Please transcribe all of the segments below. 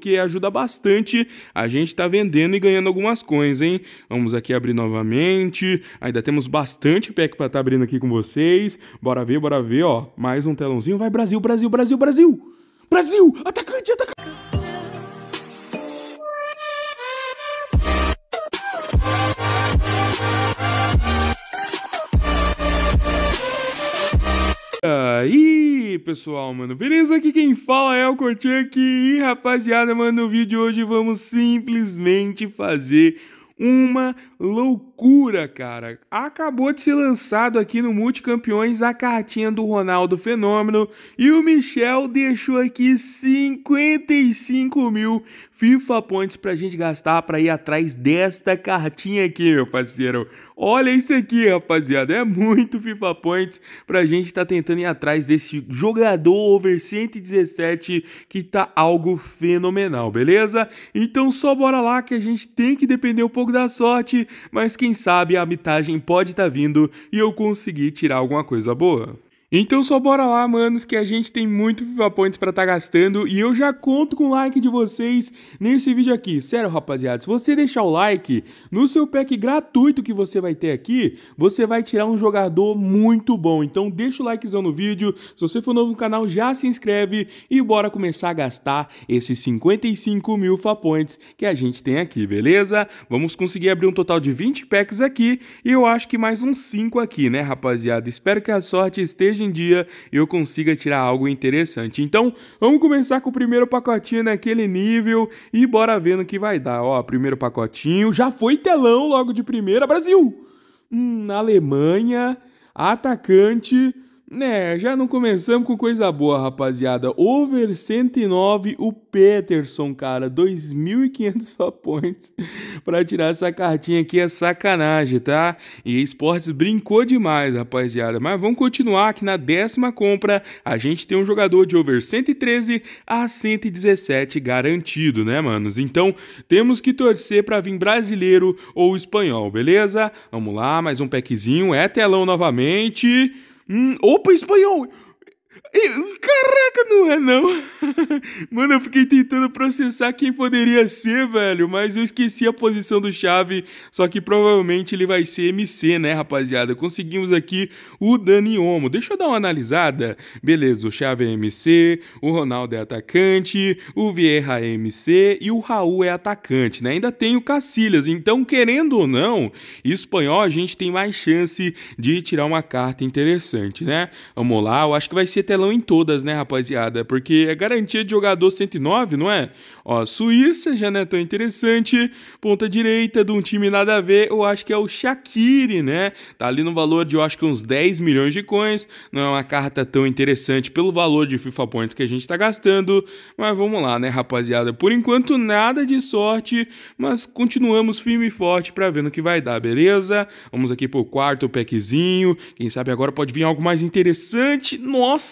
que ajuda bastante a gente tá vendendo e ganhando algumas coins, hein? Vamos aqui abrir novamente, ainda temos bastante pack pra tá abrindo aqui com vocês, bora ver, bora ver, ó, mais um telãozinho, vai Brasil, Brasil, Brasil, Brasil, Brasil, atacante, atacante! aí, pessoal, mano? Beleza? Aqui quem fala é o Korchak e, rapaziada, mano, no vídeo de hoje vamos simplesmente fazer uma loucura, cara. Acabou de ser lançado aqui no Multicampeões a cartinha do Ronaldo Fenômeno e o Michel deixou aqui 55 mil FIFA Points pra gente gastar pra ir atrás desta cartinha aqui, meu parceiro. Olha isso aqui, rapaziada. É muito FIFA Points pra gente estar tá tentando ir atrás desse jogador over 117 que tá algo fenomenal, beleza? Então só bora lá que a gente tem que depender um pouco da sorte, mas quem sabe a mitagem pode estar tá vindo e eu conseguir tirar alguma coisa boa. Então só bora lá, manos, que a gente tem muito Viva Points pra tá gastando e eu já conto com o like de vocês nesse vídeo aqui. Sério, rapaziada, se você deixar o like no seu pack gratuito que você vai ter aqui, você vai tirar um jogador muito bom. Então deixa o likezão no vídeo, se você for novo no canal já se inscreve e bora começar a gastar esses 55 mil Points que a gente tem aqui, beleza? Vamos conseguir abrir um total de 20 packs aqui e eu acho que mais uns 5 aqui, né, rapaziada? Espero que a sorte esteja hoje em dia eu consiga tirar algo interessante. Então, vamos começar com o primeiro pacotinho naquele nível e bora ver no que vai dar. Ó, primeiro pacotinho, já foi telão logo de primeira, Brasil! Hum, Alemanha, atacante, né, já não começamos com coisa boa, rapaziada. Over 109, o Peterson, cara. 2.500 points pra tirar essa cartinha aqui. É sacanagem, tá? E Esportes brincou demais, rapaziada. Mas vamos continuar que na décima compra a gente tem um jogador de over 113 a 117 garantido, né, manos? Então temos que torcer pra vir brasileiro ou espanhol, beleza? Vamos lá, mais um packzinho. É telão novamente hum, opa, espanhol! Caraca, não é não. Mano, eu fiquei tentando processar quem poderia ser, velho, mas eu esqueci a posição do chave, só que provavelmente ele vai ser MC, né, rapaziada? Conseguimos aqui o Dani Omo. Deixa eu dar uma analisada. Beleza, o chave é MC, o Ronaldo é atacante, o Vieira é MC e o Raul é atacante, né? Ainda tem o Cacilhas, então querendo ou não, espanhol a gente tem mais chance de tirar uma carta interessante, né? Vamos lá, eu acho que vai ser ser telão em todas, né, rapaziada? Porque é garantia de jogador 109, não é? Ó, Suíça já não é tão interessante. Ponta direita de um time nada a ver, eu acho que é o Shaqiri, né? Tá ali no valor de, eu acho que uns 10 milhões de coins. Não é uma carta tão interessante pelo valor de FIFA Points que a gente tá gastando. Mas vamos lá, né, rapaziada? Por enquanto, nada de sorte, mas continuamos firme e forte pra ver no que vai dar, beleza? Vamos aqui pro quarto packzinho. Quem sabe agora pode vir algo mais interessante. Nossa!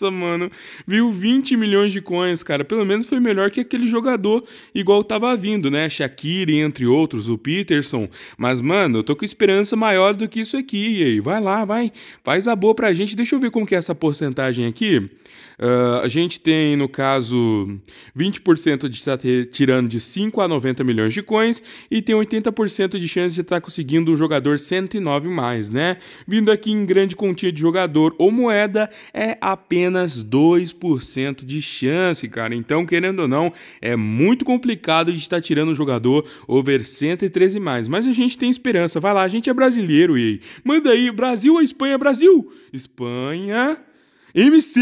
Nossa, mano. Viu 20 milhões de coins, cara. Pelo menos foi melhor que aquele jogador igual tava vindo, né? Shaqiri, entre outros, o Peterson. Mas, mano, eu tô com esperança maior do que isso aqui. E aí, vai lá, vai. Faz a boa pra gente. Deixa eu ver como que é essa porcentagem aqui. Uh, a gente tem, no caso, 20% de tá estar tirando de 5 a 90 milhões de coins e tem 80% de chance de estar tá conseguindo um jogador 109 mais, né? Vindo aqui em grande quantia de jogador ou moeda, é apenas apenas 2% de chance, cara. Então, querendo ou não, é muito complicado de estar tirando um jogador over 113 mais. Mas a gente tem esperança. Vai lá, a gente é brasileiro, e aí? Manda aí, Brasil ou Espanha? Brasil! Espanha, MC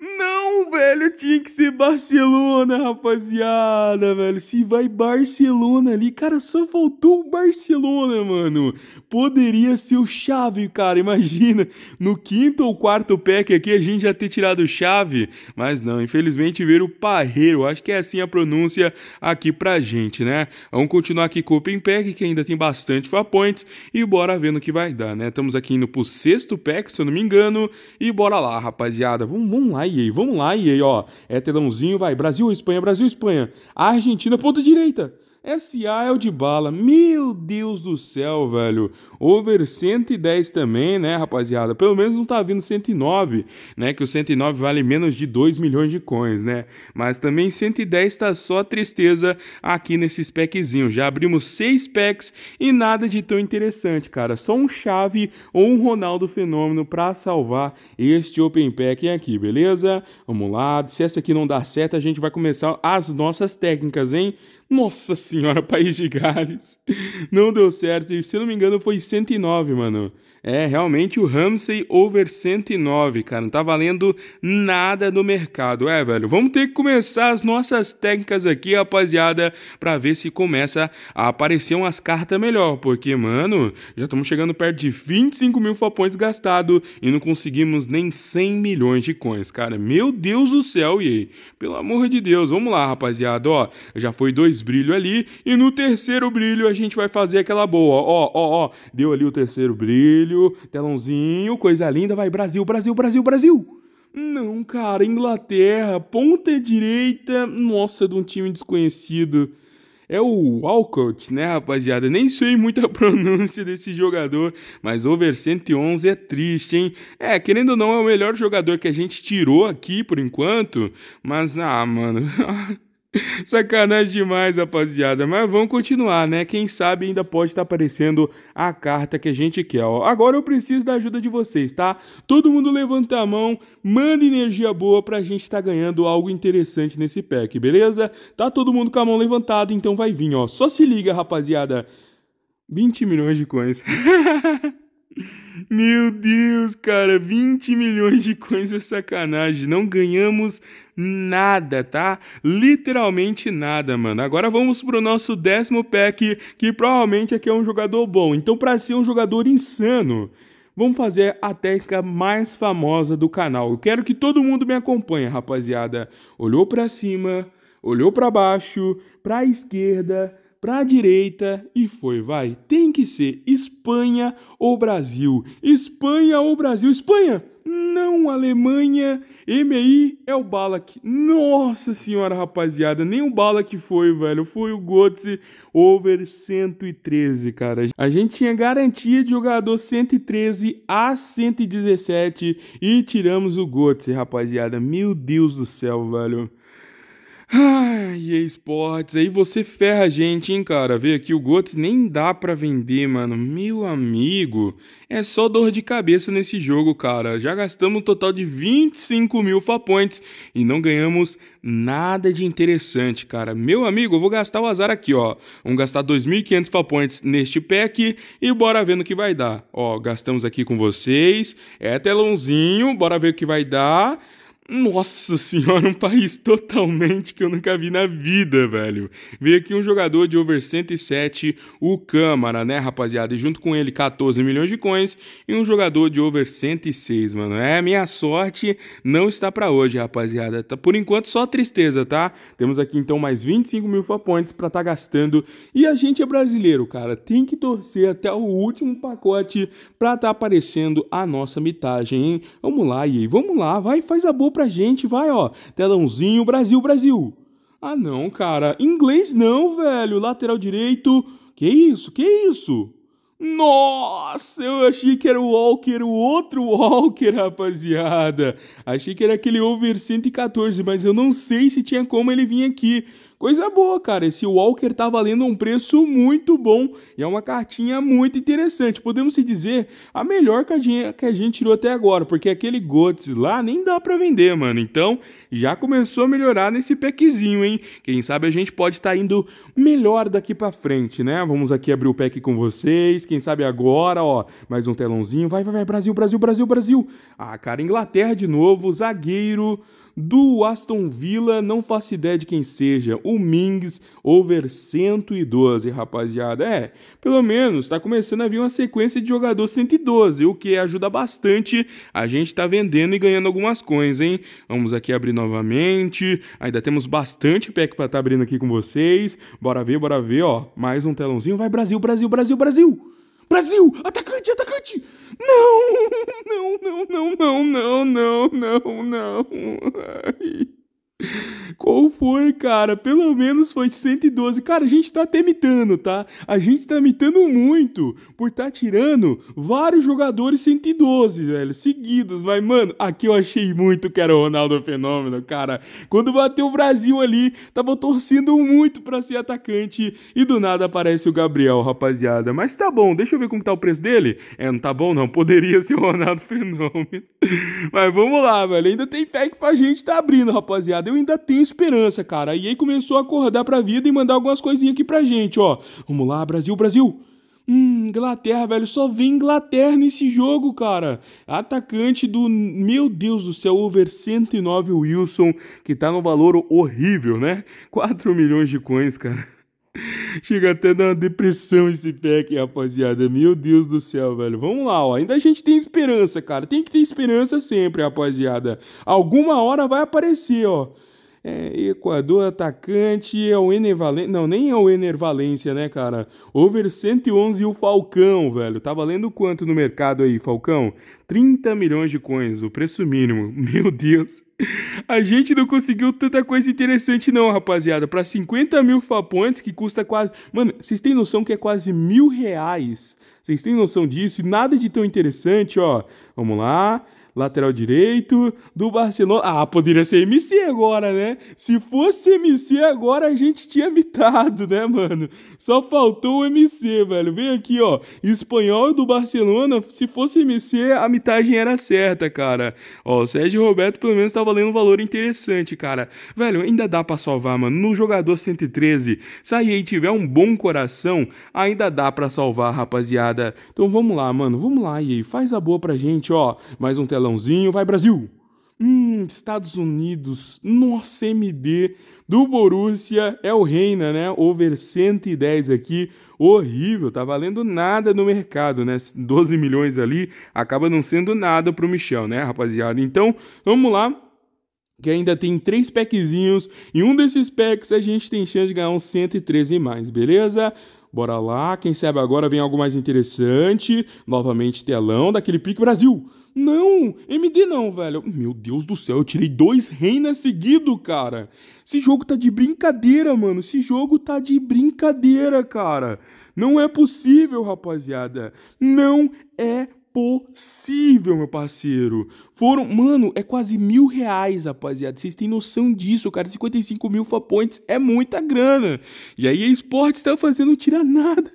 não, velho, tinha que ser Barcelona, rapaziada, velho. Se vai Barcelona ali, cara, só faltou o Barcelona, mano. Poderia ser o chave, cara. Imagina, no quinto ou quarto pack aqui a gente já ter tirado chave. Mas não, infelizmente veio o Parreiro. Acho que é assim a pronúncia aqui pra gente, né? Vamos continuar aqui com o Open Pack, que ainda tem bastante points E bora ver no que vai dar, né? Estamos aqui indo pro sexto pack, se eu não me engano. E bora lá, rapaziada. vamos lá EA. Vamos lá, EA, ó. É telãozinho, vai. Brasil, Espanha, Brasil, Espanha. Argentina, ponta direita. SA é o de bala. Meu Deus do céu, velho. Over 110 também, né, rapaziada? Pelo menos não tá vindo 109, né? Que o 109 vale menos de 2 milhões de coins, né? Mas também 110 tá só tristeza aqui nesses packzinhos. Já abrimos 6 packs e nada de tão interessante, cara. Só um chave ou um Ronaldo Fenômeno pra salvar este Open Pack aqui, beleza? Vamos lá. Se essa aqui não dá certo, a gente vai começar as nossas técnicas, hein? Nossa senhora, País de Gales. Não deu certo. E se eu não me engano, foi 109, mano. É realmente o Ramsey over 109, cara. Não tá valendo nada no mercado, é, velho. Vamos ter que começar as nossas técnicas aqui, rapaziada, para ver se começa a aparecer umas cartas melhor. Porque, mano, já estamos chegando perto de 25 mil fapões gastado e não conseguimos nem 100 milhões de coins, cara. Meu Deus do céu, e aí? Pelo amor de Deus, vamos lá, rapaziada, ó. Já foi dois brilhos ali e no terceiro brilho a gente vai fazer aquela boa. Ó, ó, ó, deu ali o terceiro brilho vermelho, telãozinho, coisa linda, vai Brasil, Brasil, Brasil, Brasil. Não, cara, Inglaterra, ponta direita, nossa, de um time desconhecido. É o Walcott, né, rapaziada? Nem sei muita pronúncia desse jogador, mas over 111 é triste, hein? É, querendo ou não, é o melhor jogador que a gente tirou aqui por enquanto, mas ah, mano. Sacanagem demais, rapaziada. Mas vamos continuar, né? Quem sabe ainda pode estar tá aparecendo a carta que a gente quer, ó. Agora eu preciso da ajuda de vocês, tá? Todo mundo levanta a mão, manda energia boa pra gente estar tá ganhando algo interessante nesse pack, beleza? Tá todo mundo com a mão levantada, então vai vir, ó. Só se liga, rapaziada. 20 milhões de coins. Meu Deus, cara, 20 milhões de coins é sacanagem. Não ganhamos nada, tá? Literalmente nada, mano. Agora vamos pro nosso décimo pack, que provavelmente aqui é um jogador bom. Então, pra ser um jogador insano, vamos fazer a técnica mais famosa do canal. Eu quero que todo mundo me acompanhe, rapaziada. Olhou para cima, olhou para baixo, para esquerda, para a direita e foi, vai. Tem que ser Espanha ou Brasil. Espanha ou Brasil. Espanha! Não, Alemanha, MI é o Balak. Nossa senhora, rapaziada, nem o Balak foi, velho. Foi o Götze over 113, cara. A gente tinha garantia de jogador 113 a 117 e tiramos o Götze, rapaziada. Meu Deus do céu, velho. Ai, EA esportes, aí você ferra a gente, hein, cara? Vê aqui, o Gots nem dá pra vender, mano. Meu amigo, é só dor de cabeça nesse jogo, cara. Já gastamos um total de 25 mil points e não ganhamos nada de interessante, cara. Meu amigo, eu vou gastar o azar aqui, ó. Vamos gastar 2.500 points neste pack e bora ver no que vai dar. Ó, gastamos aqui com vocês. É telãozinho, bora ver o que vai dar. Nossa senhora, um país totalmente que eu nunca vi na vida, velho. Veio aqui um jogador de over 107, o Câmara, né, rapaziada? E junto com ele, 14 milhões de coins e um jogador de over 106, mano. É, minha sorte não está para hoje, rapaziada. Tá, por enquanto, só tristeza, tá? Temos aqui, então, mais 25 mil points pra tá gastando. E a gente é brasileiro, cara. Tem que torcer até o último pacote pra tá aparecendo a nossa mitagem, hein? Vamos lá, e aí, vamos lá. Vai, faz a boa pra gente, vai, ó. Telãozinho, Brasil, Brasil. Ah, não, cara. Inglês não, velho. Lateral direito. Que isso? Que isso? Nossa, eu achei que era o Walker, o outro Walker, rapaziada. Achei que era aquele over 114, mas eu não sei se tinha como ele vir aqui. Coisa boa, cara. Esse Walker tá valendo um preço muito bom e é uma cartinha muito interessante. Podemos se dizer a melhor cartinha que a gente tirou até agora, porque aquele Guts lá nem dá pra vender, mano. Então já começou a melhorar nesse packzinho, hein? Quem sabe a gente pode estar tá indo melhor daqui pra frente, né? Vamos aqui abrir o pack com vocês. Quem sabe agora, ó, mais um telãozinho. Vai, vai, vai, Brasil, Brasil, Brasil, Brasil. Ah, cara, Inglaterra de novo, zagueiro do Aston Villa, não faço ideia de quem seja o Mings over 112, rapaziada. É, pelo menos está começando a vir uma sequência de jogador 112, o que ajuda bastante. A gente está vendendo e ganhando algumas coins, hein? Vamos aqui abrir novamente. Ainda temos bastante pack para estar tá abrindo aqui com vocês. Bora ver, bora ver, ó. Mais um telãozinho. Vai, Brasil, Brasil, Brasil, Brasil! Brasil! Atacante, atacante! Não! Não, não, não, não, não, não, não, não! Ai. Qual foi, cara. Pelo menos foi 112. Cara, a gente tá até mitando, tá? A gente tá mitando muito por tá tirando vários jogadores 112, velho, seguidos. Mas, mano, aqui eu achei muito que era o Ronaldo Fenômeno, cara. Quando bateu o Brasil ali, tava torcendo muito pra ser atacante e do nada aparece o Gabriel, rapaziada. Mas tá bom, deixa eu ver como tá o preço dele. É, não tá bom não, poderia ser o Ronaldo Fenômeno. Mas vamos lá, velho. Ainda tem pack pra gente tá abrindo, rapaziada. Eu ainda tenho esperança mudança, cara. E aí começou a acordar pra vida e mandar algumas coisinhas aqui pra gente, ó. Vamos lá, Brasil, Brasil. Hum, Inglaterra, velho, só vem Inglaterra nesse jogo, cara. Atacante do, meu Deus do céu, over 109 Wilson, que tá no valor horrível, né? 4 milhões de coins, cara. Chega até da dar uma depressão esse pack, rapaziada. Meu Deus do céu, velho. Vamos lá, ó. Ainda a gente tem esperança, cara. Tem que ter esperança sempre, rapaziada. Alguma hora vai aparecer, ó. É, Equador, atacante, é o Ener Valência. Não, nem é o Ener Valência, né, cara? Over 111 e o Falcão, velho. Tá valendo quanto no mercado aí, Falcão? 30 milhões de coins, o preço mínimo. Meu Deus. A gente não conseguiu tanta coisa interessante, não, rapaziada. Pra 50 mil Fapontes, que custa quase. Mano, vocês têm noção que é quase mil reais? Vocês têm noção disso? Nada de tão interessante, ó. Vamos lá lateral direito do Barcelona. Ah, poderia ser MC agora, né? Se fosse MC agora, a gente tinha mitado, né, mano? Só faltou o MC, velho. Vem aqui, ó. Espanhol do Barcelona. Se fosse MC, a mitagem era certa, cara. Ó, o Sérgio Roberto pelo menos tá valendo um valor interessante, cara. Velho, ainda dá pra salvar, mano. No jogador 113, se aí tiver um bom coração, ainda dá pra salvar, rapaziada. Então vamos lá, mano. Vamos lá, e faz a boa pra gente, ó. Mais um telão Melãozinho, vai Brasil! Hum, Estados Unidos, nossa MD do Borussia é o Reina, né? Over 110 aqui, horrível, tá valendo nada no mercado, né? 12 milhões ali acaba não sendo nada pro Michel, né, rapaziada? Então, vamos lá, que ainda tem três packzinhos e um desses packs a gente tem chance de ganhar uns 113 mais, beleza? Bora lá, quem sabe agora vem algo mais interessante. Novamente telão daquele pique Brasil. Não, MD não, velho. Meu Deus do céu, eu tirei dois reinas seguido, cara. Esse jogo tá de brincadeira, mano. Esse jogo tá de brincadeira, cara. Não é possível, rapaziada. Não é possível, meu parceiro. Foram, mano, é quase mil reais, rapaziada. Vocês têm noção disso, cara. 55 mil points é muita grana. E aí a Esportes tá fazendo tirar nada.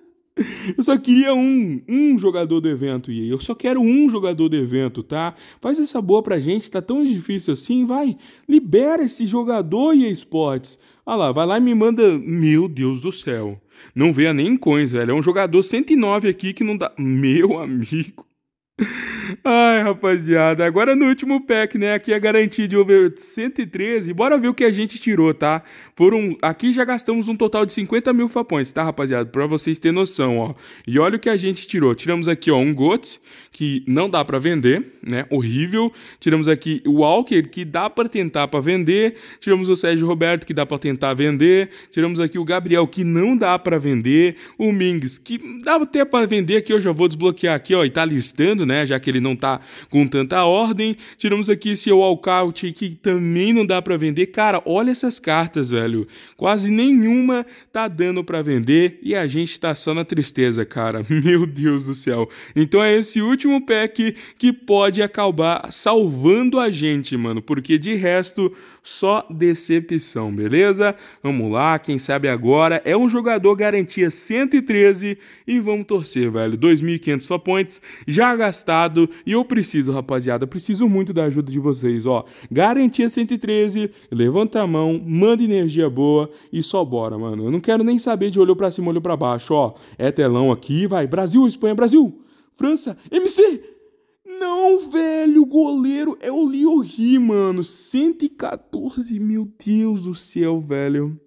Eu só queria um, um jogador do evento, e eu só quero um jogador do evento, tá? Faz essa boa pra gente, tá tão difícil assim, vai, libera esse jogador e esportes. Olha lá, vai lá e me manda, meu Deus do céu, não veio nem coins, velho, é um jogador 109 aqui que não dá, meu amigo. Ai, rapaziada, agora no último pack, né? Aqui a é garantia de over 113. Bora ver o que a gente tirou, tá? Foram. Aqui já gastamos um total de 50 mil fapões, tá, rapaziada? Pra vocês terem noção, ó. E olha o que a gente tirou. Tiramos aqui, ó, um Gots, que não dá pra vender, né? Horrível. Tiramos aqui o Walker, que dá pra tentar pra vender. Tiramos o Sérgio Roberto, que dá pra tentar vender. Tiramos aqui o Gabriel, que não dá pra vender. O Mings, que dá até pra vender aqui. Eu já vou desbloquear aqui, ó, e tá listando, né? né? Já que ele não tá com tanta ordem. Tiramos aqui esse walkout que também não dá para vender. Cara, olha essas cartas, velho. Quase nenhuma tá dando para vender e a gente tá só na tristeza, cara. Meu Deus do céu. Então é esse último pack que pode acabar salvando a gente, mano, porque de resto só decepção, beleza? Vamos lá, quem sabe agora é um jogador garantia 113 e vamos torcer, velho. 2500 só points. Já gastado e eu preciso, rapaziada, preciso muito da ajuda de vocês, ó. Garantia 113, levanta a mão, manda energia boa e só bora, mano. Eu não quero nem saber de olho para cima, olho para baixo, ó. É telão aqui, vai. Brasil, Espanha, Brasil. França, MC, não, velho, o goleiro é o Liorri, mano. 114, meu Deus do céu, velho.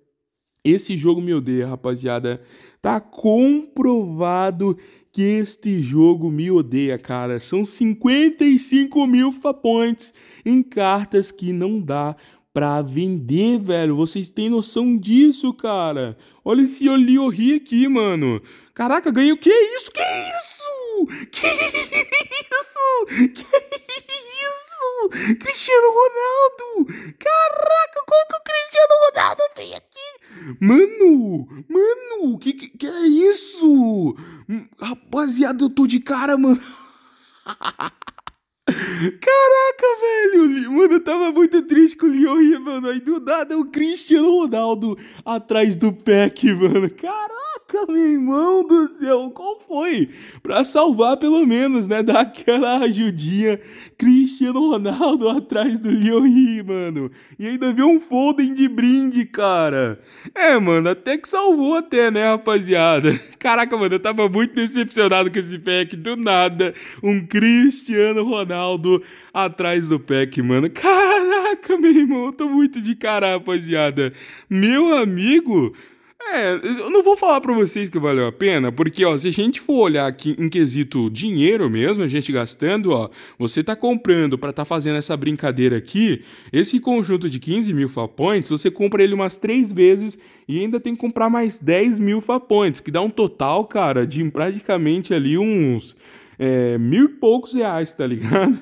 Esse jogo me odeia, rapaziada. Tá comprovado que este jogo me odeia, cara. São 55 mil points em cartas que não dá pra vender, velho. Vocês têm noção disso, cara? Olha esse Oliori aqui, mano. Caraca, ganhei o que é isso? Que é isso? Que isso? Que isso? Cristiano Ronaldo! Caraca, como que o Cristiano Ronaldo veio aqui? Mano, mano mano, que, que, que é isso? Hum, rapaziada, eu tô de cara, mano. Caraca, velho! Mano, eu tava muito triste com o Leon, mano. Aí do nada o Cristiano Ronaldo atrás do pack, mano. Caraca, meu irmão do céu, qual foi? Pra salvar pelo menos, né? Dar aquela ajudinha. Cristiano Ronaldo atrás do Leon, mano. E ainda viu um Foden de brinde, cara. É, mano, até que salvou até, né, rapaziada? Caraca, mano, eu tava muito decepcionado com esse pack Do nada, um Cristiano Ronaldo Ronaldo atrás do Peck, mano. Caraca, meu irmão, eu tô muito de cara, rapaziada. Meu amigo. É, eu não vou falar para vocês que valeu a pena, porque ó, se a gente for olhar aqui em quesito dinheiro mesmo, a gente gastando, ó, você tá comprando para tá fazendo essa brincadeira aqui, esse conjunto de 15 mil points você compra ele umas três vezes e ainda tem que comprar mais 10 mil points que dá um total, cara, de praticamente ali uns é, mil e poucos reais, tá ligado?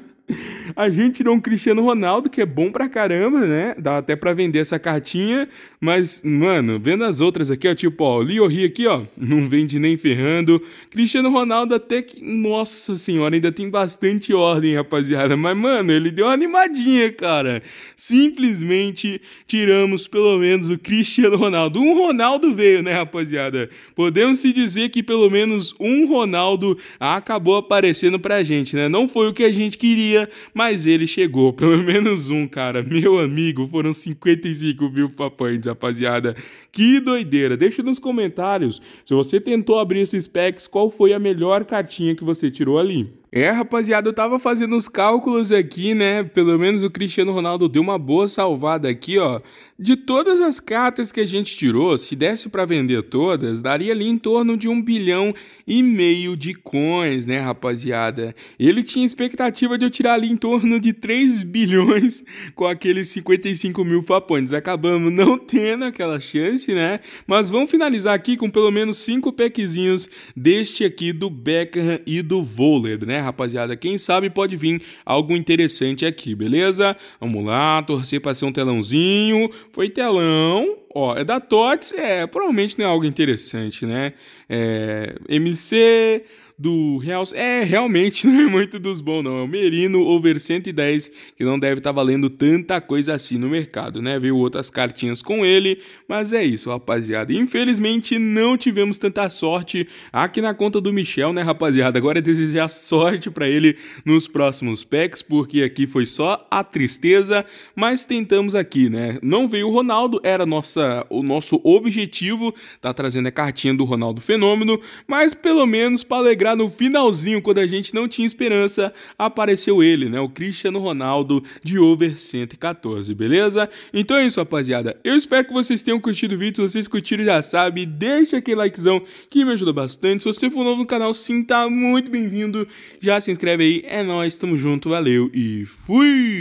A gente tirou um Cristiano Ronaldo, que é bom pra caramba, né? Dá até pra vender essa cartinha. Mas, mano, vendo as outras aqui, ó, tipo, ó, Liorri aqui, ó, não vende nem ferrando. Cristiano Ronaldo até que, nossa senhora, ainda tem bastante ordem, rapaziada. Mas, mano, ele deu uma animadinha, cara. Simplesmente tiramos pelo menos o Cristiano Ronaldo. Um Ronaldo veio, né, rapaziada? Podemos se dizer que pelo menos um Ronaldo acabou aparecendo pra gente, né? Não foi o que a gente queria mas ele chegou, pelo menos um, cara. Meu amigo, foram 55 mil papães, rapaziada. Que doideira! Deixa nos comentários se você tentou abrir esses packs, qual foi a melhor cartinha que você tirou ali. É, rapaziada, eu tava fazendo os cálculos aqui, né? Pelo menos o Cristiano Ronaldo deu uma boa salvada aqui, ó. De todas as cartas que a gente tirou, se desse para vender todas, daria ali em torno de um bilhão e meio de coins, né, rapaziada? Ele tinha expectativa de eu tirar ali em torno de 3 bilhões com aqueles 55 mil fapões. Acabamos não tendo aquela chance, né? Mas vamos finalizar aqui com pelo menos 5 packzinhos deste aqui do Beckham e do Volley, né, rapaziada? Quem sabe pode vir algo interessante aqui, beleza? Vamos lá, torcer para ser um telãozinho. Foi telão. Ó, é da TOTS, é, provavelmente não é algo interessante, né? É, MC, do Real. É, realmente não é muito dos bons, não. É o Merino over 110, que não deve estar tá valendo tanta coisa assim no mercado, né? Veio outras cartinhas com ele, mas é isso, rapaziada. Infelizmente não tivemos tanta sorte aqui na conta do Michel, né, rapaziada? Agora é desejar sorte para ele nos próximos packs, porque aqui foi só a tristeza, mas tentamos aqui, né? Não veio o Ronaldo, era nossa, o nosso objetivo, tá trazendo a cartinha do Ronaldo Fenômeno, mas pelo menos para alegrar lembrar, no finalzinho, quando a gente não tinha esperança, apareceu ele, né? O Cristiano Ronaldo de over 114, beleza? Então é isso, rapaziada. Eu espero que vocês tenham curtido o vídeo. Se vocês curtiram, já sabe, deixa aquele likezão que me ajuda bastante. Se você for novo no canal, sim tá muito bem-vindo. Já se inscreve aí. É nóis, tamo junto, valeu e fui!